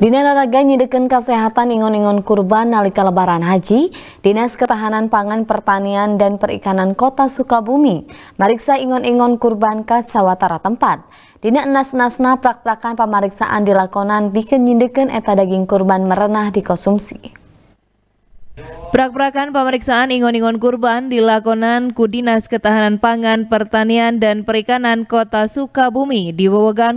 Dinas Raga nyedekan kesehatan ingon-ingon kurban nalika lebaran haji, Dinas Ketahanan Pangan Pertanian dan Perikanan Kota Sukabumi, mariksa ingon-ingon kurban ke sawatara tempat. Dina enas-nasna prak-prakan pemeriksaan dilakonan bikin nyedekan eta daging kurban merenah dikonsumsi. Prak-prakan pemeriksaan ingon-ingon kurban dilakonan Kudinas Ketahanan Pangan, Pertanian, dan Perikanan Kota Sukabumi di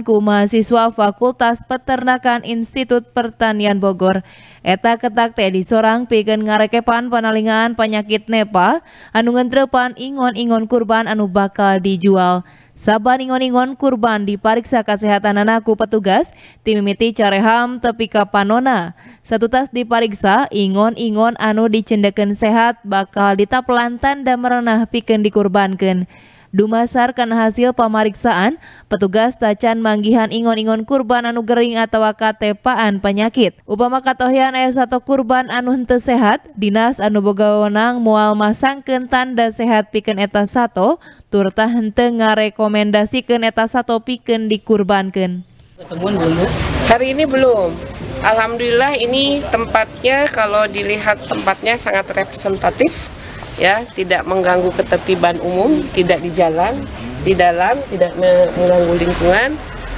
ku mahasiswa Fakultas Peternakan Institut Pertanian Bogor. Eta ketak teh disorang pikeun ngarekepan penalingan penyakit nepa anungan ngeutrepan ingon-ingon kurban anu bakal dijual. Saban ingon kurban dipariksa kesehatan anakku petugas tim careham tepi kapanona Satu tas dipariksa ingon-ingon anu dicendekan sehat bakal ditaplantan dan merenah piken dikurbankan. Dumasarkan hasil pemeriksaan, petugas tacan manggihan ingon-ingon kurban anu gering atau katepaan penyakit. Upama katohian ayah satu kurban anu hente sehat, dinas anu bogawonang mual masang kentan dan sehat piken eta sato, turta hente ngarekomendasikeun eta sato piken dikurbankan. Hari ini belum. Alhamdulillah ini tempatnya kalau dilihat tempatnya sangat representatif ya tidak mengganggu ketertiban umum, tidak di jalan, di dalam, tidak mengganggu lingkungan.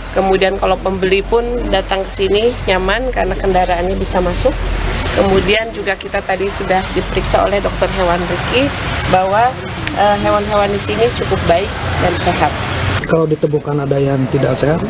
Kemudian kalau pembeli pun datang ke sini nyaman karena kendaraannya bisa masuk. Kemudian juga kita tadi sudah diperiksa oleh dokter hewan Riki bahwa eh, hewan-hewan uh, di sini cukup baik dan sehat. Kalau ditemukan ada yang tidak sehat,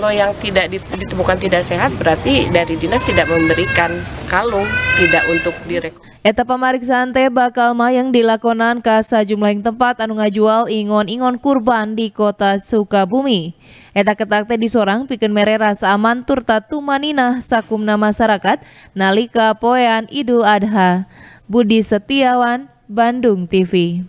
kalau yang tidak ditemukan tidak sehat berarti dari dinas tidak memberikan kalung tidak untuk direk. Eta pemeriksaan teh bakal mayang dilakonan ke sejumlah tempat anu ngajual ingon-ingon kurban di kota Sukabumi. Eta ketak teh disorang pikir mere rasa aman turta tumanina sakumna masyarakat nalika poean Idul Adha. Budi Setiawan, Bandung TV.